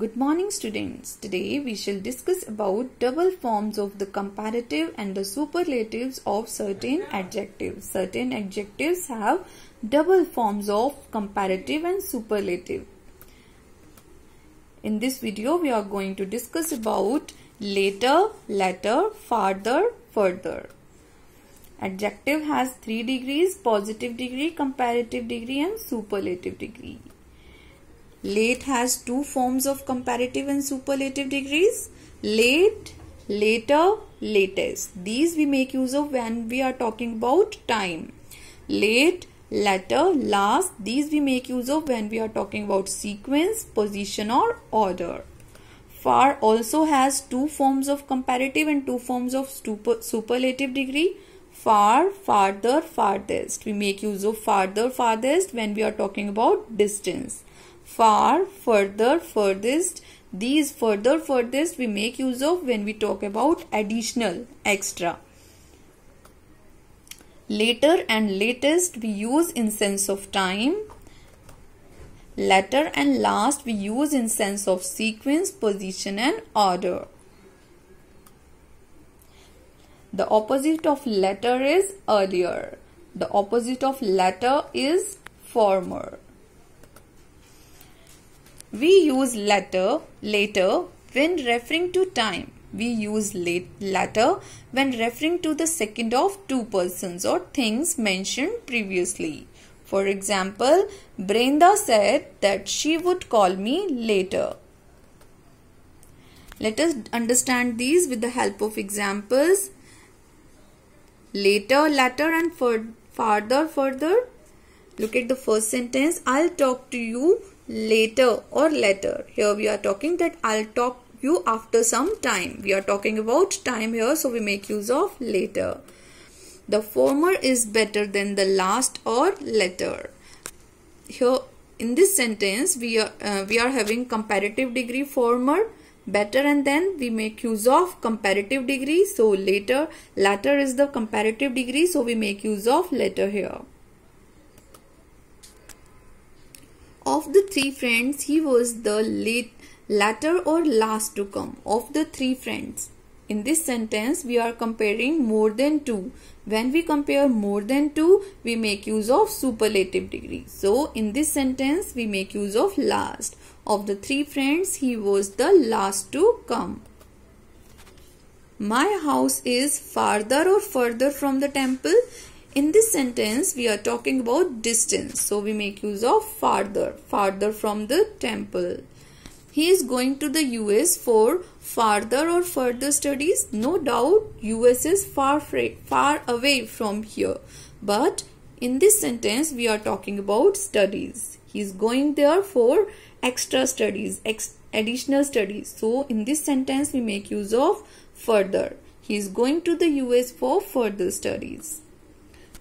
Good morning students. Today we shall discuss about double forms of the comparative and the superlatives of certain adjectives. Certain adjectives have double forms of comparative and superlative. In this video we are going to discuss about later, latter, farther, further. Adjective has three degrees, positive degree, comparative degree and superlative degree. Late has two forms of comparative and superlative degrees. Late, later, latest. These we make use of when we are talking about time. Late, latter, last. These we make use of when we are talking about sequence, position or order. Far also has two forms of comparative and two forms of super, superlative degree far, farther, farthest. We make use of farther, farthest when we are talking about distance far, further, furthest. These further, furthest we make use of when we talk about additional, extra. Later and latest we use in sense of time. Latter and last we use in sense of sequence, position and order. The opposite of latter is earlier. The opposite of latter is former. We use letter later when referring to time. We use late, latter when referring to the second of two persons or things mentioned previously. For example, Brenda said that she would call me later. Let us understand these with the help of examples. Later, latter, and further, further. Look at the first sentence. I'll talk to you later or later. Here we are talking that I'll talk you after some time. We are talking about time here so we make use of later. The former is better than the last or later. Here in this sentence we are, uh, we are having comparative degree former better and then we make use of comparative degree so later latter is the comparative degree so we make use of later here Of the three friends, he was the late, latter or last to come. Of the three friends. In this sentence, we are comparing more than two. When we compare more than two, we make use of superlative degree. So, in this sentence, we make use of last. Of the three friends, he was the last to come. My house is farther or further from the temple in this sentence we are talking about distance so we make use of farther farther from the temple he is going to the US for farther or further studies no doubt US is far far away from here but in this sentence we are talking about studies he is going there for extra studies ex additional studies so in this sentence we make use of further he is going to the US for further studies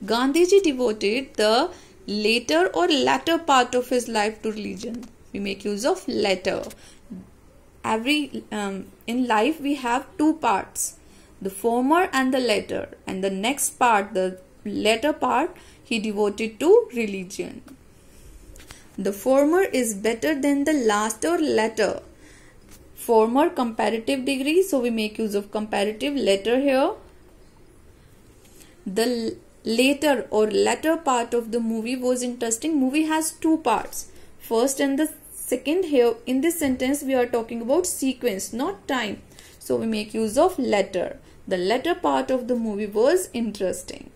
Gandhiji devoted the later or latter part of his life to religion. We make use of latter. Every um, in life we have two parts, the former and the latter, and the next part, the latter part, he devoted to religion. The former is better than the last or latter. Former comparative degree, so we make use of comparative letter here. The later or latter part of the movie was interesting. Movie has two parts. First and the second here in this sentence we are talking about sequence not time. So we make use of latter. The latter part of the movie was interesting.